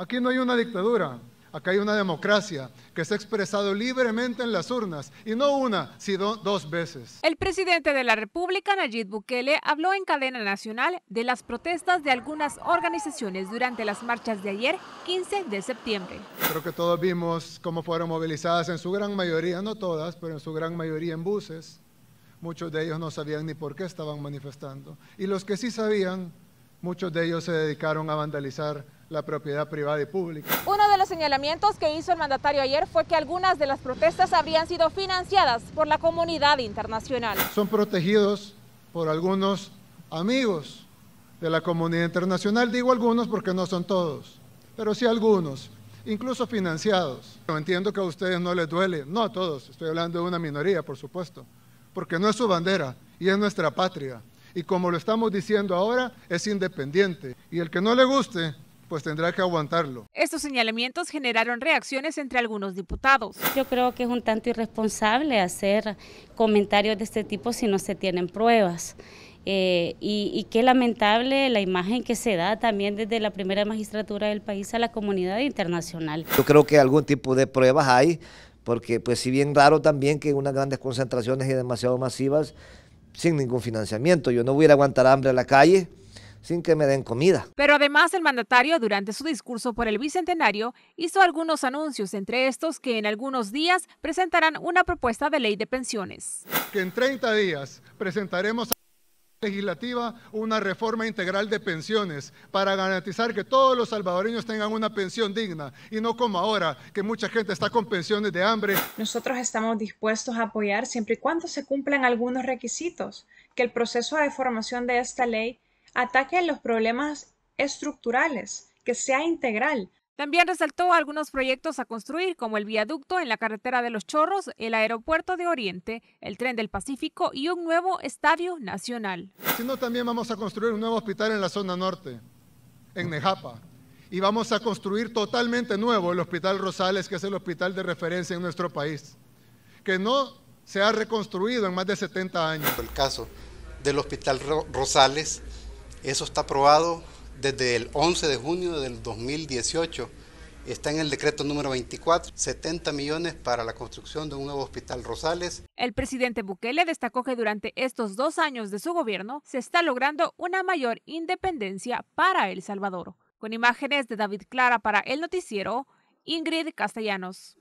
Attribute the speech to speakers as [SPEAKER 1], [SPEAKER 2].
[SPEAKER 1] Aquí no hay una dictadura, acá hay una democracia que se ha expresado libremente en las urnas, y no una, sino dos veces.
[SPEAKER 2] El presidente de la República, Nayib Bukele, habló en cadena nacional de las protestas de algunas organizaciones durante las marchas de ayer, 15 de septiembre.
[SPEAKER 1] Creo que todos vimos cómo fueron movilizadas en su gran mayoría, no todas, pero en su gran mayoría en buses. Muchos de ellos no sabían ni por qué estaban manifestando. Y los que sí sabían, muchos de ellos se dedicaron a vandalizar la propiedad privada y pública.
[SPEAKER 2] Uno de los señalamientos que hizo el mandatario ayer fue que algunas de las protestas habrían sido financiadas por la comunidad internacional.
[SPEAKER 1] Son protegidos por algunos amigos de la comunidad internacional, digo algunos porque no son todos, pero sí algunos, incluso financiados. entiendo que a ustedes no les duele, no a todos, estoy hablando de una minoría, por supuesto, porque no es su bandera y es nuestra patria. Y como lo estamos diciendo ahora, es independiente. Y el que no le guste, pues tendrá que aguantarlo.
[SPEAKER 2] Estos señalamientos generaron reacciones entre algunos diputados. Yo creo que es un tanto irresponsable hacer comentarios de este tipo si no se tienen pruebas. Eh, y, qué lamentable la imagen que se da también desde la primera magistratura del país a la comunidad internacional. Yo creo que algún tipo de pruebas hay, porque pues si bien raro también que unas grandes concentraciones y demasiado masivas, sin ningún financiamiento, yo no voy a aguantar hambre a la calle, sin que me den comida. Pero además el mandatario durante su discurso por el Bicentenario hizo algunos anuncios, entre estos que en algunos días presentarán una propuesta de ley de pensiones.
[SPEAKER 1] Que en 30 días presentaremos a la legislativa una reforma integral de pensiones para garantizar que todos los salvadoreños tengan una pensión digna y no como ahora que mucha gente está con pensiones de hambre. Nosotros estamos dispuestos a apoyar siempre y cuando se cumplan algunos requisitos, que el proceso de
[SPEAKER 2] formación de esta ley ataque los problemas estructurales, que sea integral. También resaltó algunos proyectos a construir, como el viaducto en la carretera de los Chorros, el aeropuerto de Oriente, el tren del Pacífico y un nuevo estadio nacional.
[SPEAKER 1] Sino también vamos a construir un nuevo hospital en la zona norte, en Nejapa. Y vamos a construir totalmente nuevo el Hospital Rosales, que es el hospital de referencia en nuestro país, que no se ha reconstruido en más de 70 años. El caso del Hospital Rosales eso está aprobado desde el 11 de junio del 2018. Está en el decreto número 24, 70 millones para la construcción de un nuevo hospital Rosales.
[SPEAKER 2] El presidente Bukele destacó que durante estos dos años de su gobierno se está logrando una mayor independencia para El Salvador. Con imágenes de David Clara para el noticiero, Ingrid Castellanos.